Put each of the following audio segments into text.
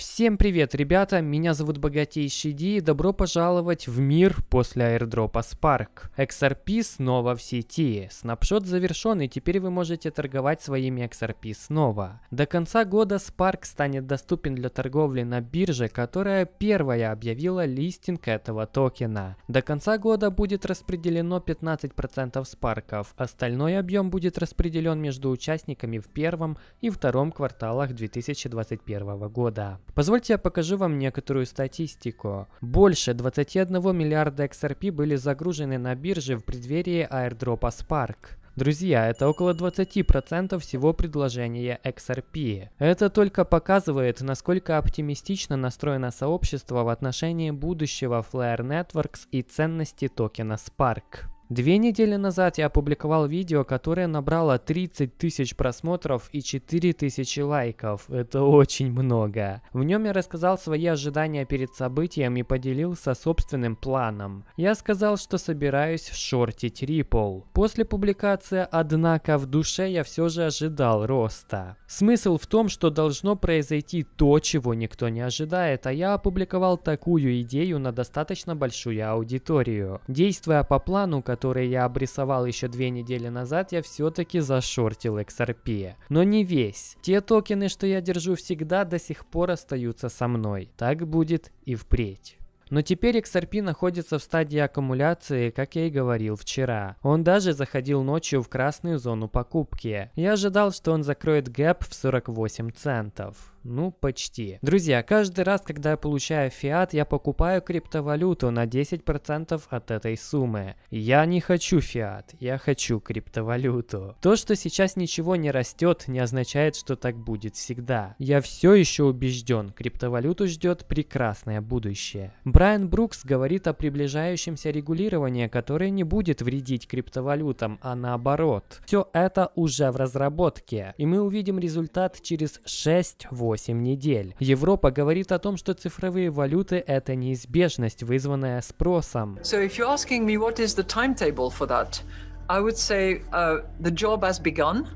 Всем привет, ребята! Меня зовут Богатейший Ди и добро пожаловать в мир после аирдропа Spark. XRP снова в сети. Снапшот завершен и теперь вы можете торговать своими XRP снова. До конца года Spark станет доступен для торговли на бирже, которая первая объявила листинг этого токена. До конца года будет распределено 15% спарков, остальной объем будет распределен между участниками в первом и втором кварталах 2021 года. Позвольте я покажу вам некоторую статистику. Больше 21 миллиарда XRP были загружены на бирже в преддверии аирдропа Spark. Друзья, это около 20% всего предложения XRP. Это только показывает, насколько оптимистично настроено сообщество в отношении будущего Flare Networks и ценности токена Spark. Две недели назад я опубликовал видео, которое набрало 30 тысяч просмотров и 4 тысячи лайков. Это очень много. В нем я рассказал свои ожидания перед событием и поделился собственным планом. Я сказал, что собираюсь шортить Ripple. После публикации, однако, в душе я все же ожидал роста. Смысл в том, что должно произойти то, чего никто не ожидает, а я опубликовал такую идею на достаточно большую аудиторию. Действуя по плану, который которые я обрисовал еще две недели назад, я все-таки зашортил XRP. Но не весь. Те токены, что я держу всегда, до сих пор остаются со мной. Так будет и впредь. Но теперь XRP находится в стадии аккумуляции, как я и говорил вчера. Он даже заходил ночью в красную зону покупки. Я ожидал, что он закроет гэп в 48 центов. Ну, почти. Друзья, каждый раз, когда я получаю фиат, я покупаю криптовалюту на 10% от этой суммы. Я не хочу фиат, я хочу криптовалюту. То, что сейчас ничего не растет, не означает, что так будет всегда. Я все еще убежден, криптовалюту ждет прекрасное будущее. Брайан Брукс говорит о приближающемся регулировании, которое не будет вредить криптовалютам, а наоборот. Все это уже в разработке, и мы увидим результат через 6 вот. 8 недель. Европа говорит о том, что цифровые валюты – это неизбежность, вызванная спросом. So if you're asking me what is the timetable for that, I would say uh, the job has begun.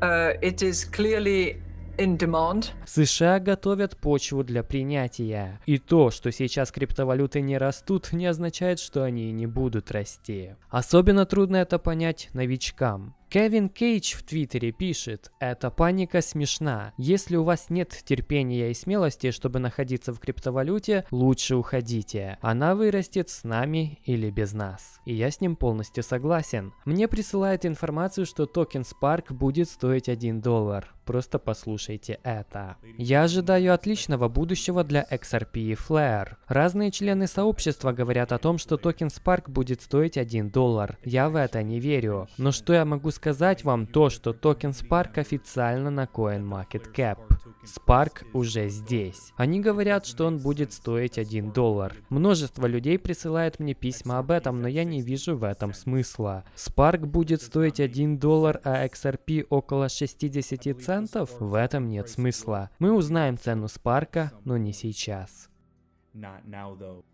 Uh, it is clearly США готовят почву для принятия. И то, что сейчас криптовалюты не растут, не означает, что они не будут расти. Особенно трудно это понять новичкам. Кевин Кейдж в Твиттере пишет, «Эта паника смешна. Если у вас нет терпения и смелости, чтобы находиться в криптовалюте, лучше уходите. Она вырастет с нами или без нас». И я с ним полностью согласен. Мне присылает информацию, что токен Spark будет стоить 1 доллар. Просто послушайте это. Я ожидаю отличного будущего для XRP и Flare. Разные члены сообщества говорят о том, что токен Spark будет стоить 1 доллар. Я в это не верю. Но что я могу сказать вам то, что токен Spark официально на CoinMarketCap. Spark уже здесь. Они говорят, что он будет стоить 1 доллар. Множество людей присылает мне письма об этом, но я не вижу в этом смысла. Spark будет стоить 1 доллар, а XRP около 60 центов? В этом нет смысла. Мы узнаем цену Spark, но не сейчас.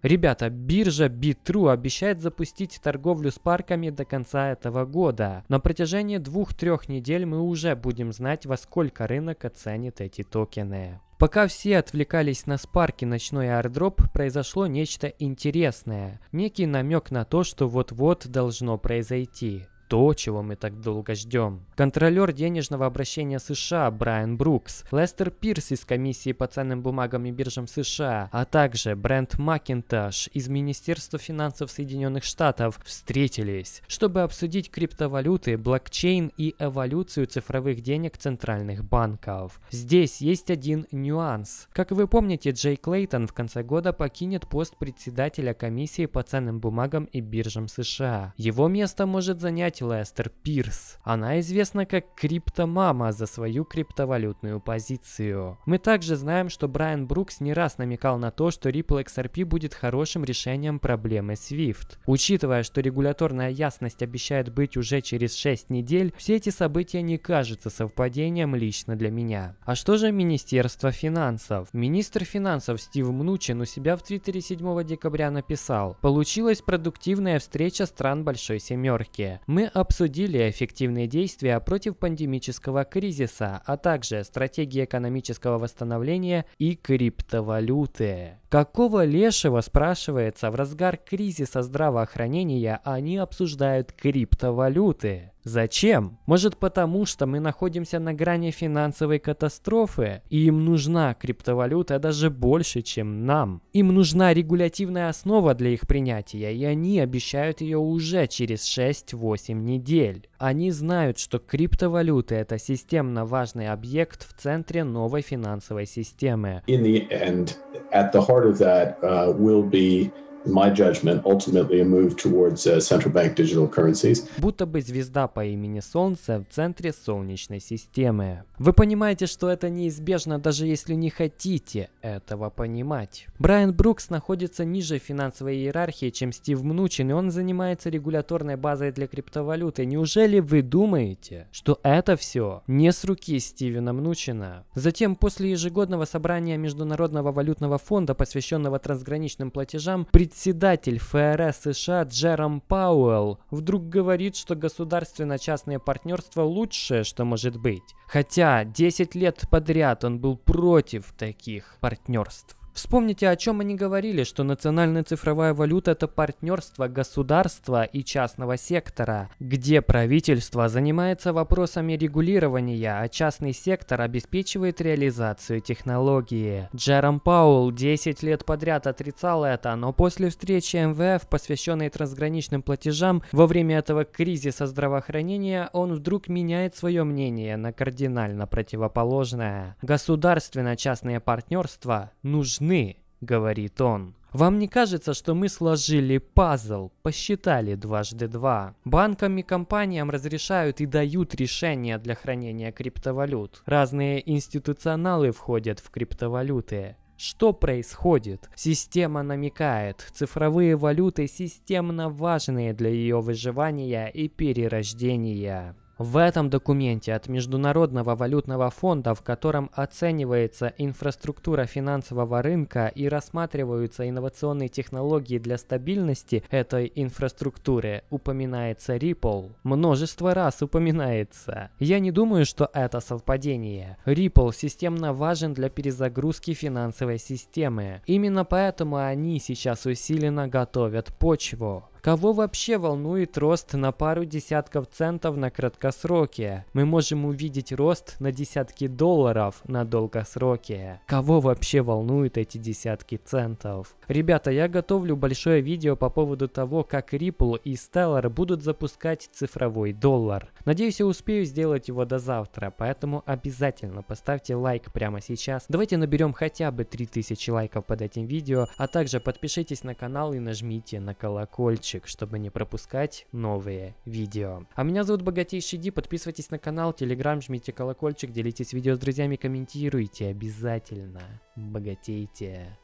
Ребята, биржа BitTrue обещает запустить торговлю с парками до конца этого года. На протяжении двух-трех недель мы уже будем знать, во сколько рынок оценит эти токены. Пока все отвлекались на спарки ночной аирдроп, произошло нечто интересное. Некий намек на то, что вот-вот должно произойти то, чего мы так долго ждем. Контролер денежного обращения США Брайан Брукс, Лестер Пирс из Комиссии по ценным бумагам и биржам США, а также Брент Макинташ из Министерства финансов Соединенных Штатов встретились, чтобы обсудить криптовалюты, блокчейн и эволюцию цифровых денег центральных банков. Здесь есть один нюанс. Как вы помните, Джей Клейтон в конце года покинет пост председателя Комиссии по ценным бумагам и биржам США. Его место может занять Лестер Пирс. Она известна как Криптомама за свою криптовалютную позицию. Мы также знаем, что Брайан Брукс не раз намекал на то, что Ripple XRP будет хорошим решением проблемы SWIFT. Учитывая, что регуляторная ясность обещает быть уже через 6 недель, все эти события не кажутся совпадением лично для меня. А что же Министерство финансов? Министр финансов Стив Мнучин у себя в Твиттере 7 декабря написал, получилась продуктивная встреча стран Большой Семерки. Мы обсудили эффективные действия против пандемического кризиса, а также стратегии экономического восстановления и криптовалюты. Какого лешего, спрашивается, в разгар кризиса здравоохранения они обсуждают криптовалюты? Зачем? Может потому, что мы находимся на грани финансовой катастрофы, и им нужна криптовалюта даже больше, чем нам. Им нужна регулятивная основа для их принятия, и они обещают ее уже через 6-8 недель. Они знают, что криптовалюта – это системно важный объект в центре новой финансовой системы. In the end, at the heart of that uh, will be my judgment, ultimately a move towards uh, central bank digital currencies. Будто бы звезда по имени Солнце в центре Солнечной системы. Вы понимаете, что это неизбежно, даже если не хотите этого понимать. Брайан Брукс находится ниже финансовой иерархии, чем Стив Мнучин, и он занимается регуляторной базой для криптовалюты. Неужели вы думаете, что это все не с руки Стивена Мнучина? Затем, после ежегодного собрания Международного валютного фонда, посвященного трансграничным платежам, пред Председатель ФРС США Джером Пауэлл вдруг говорит, что государственно-частное партнерство лучшее, что может быть. Хотя 10 лет подряд он был против таких партнерств. Вспомните, о чем они говорили, что национальная цифровая валюта – это партнерство государства и частного сектора, где правительство занимается вопросами регулирования, а частный сектор обеспечивает реализацию технологии. Джером Паул 10 лет подряд отрицал это, но после встречи МВФ, посвященной трансграничным платежам, во время этого кризиса здравоохранения он вдруг меняет свое мнение на кардинально противоположное. Государственно-частные партнерства нужны нужны», — говорит он. Вам не кажется, что мы сложили пазл, посчитали дважды два? Банкам и компаниям разрешают и дают решения для хранения криптовалют. Разные институционалы входят в криптовалюты. Что происходит? Система намекает, цифровые валюты системно важные для ее выживания и перерождения. В этом документе от Международного валютного фонда, в котором оценивается инфраструктура финансового рынка и рассматриваются инновационные технологии для стабильности этой инфраструктуры, упоминается Ripple. Множество раз упоминается. Я не думаю, что это совпадение. Ripple системно важен для перезагрузки финансовой системы. Именно поэтому они сейчас усиленно готовят почву. Кого вообще волнует рост на пару десятков центов на краткосроке? Мы можем увидеть рост на десятки долларов на долгосроке. Кого вообще волнуют эти десятки центов? Ребята, я готовлю большое видео по поводу того, как Ripple и Stellar будут запускать цифровой доллар. Надеюсь, я успею сделать его до завтра, поэтому обязательно поставьте лайк прямо сейчас. Давайте наберем хотя бы 3000 лайков под этим видео, а также подпишитесь на канал и нажмите на колокольчик колокольчик, чтобы не пропускать новые видео. А меня зовут Богатейший Ди, подписывайтесь на канал, телеграм, жмите колокольчик, делитесь видео с друзьями, комментируйте обязательно. Богатейте.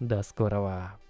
До скорого.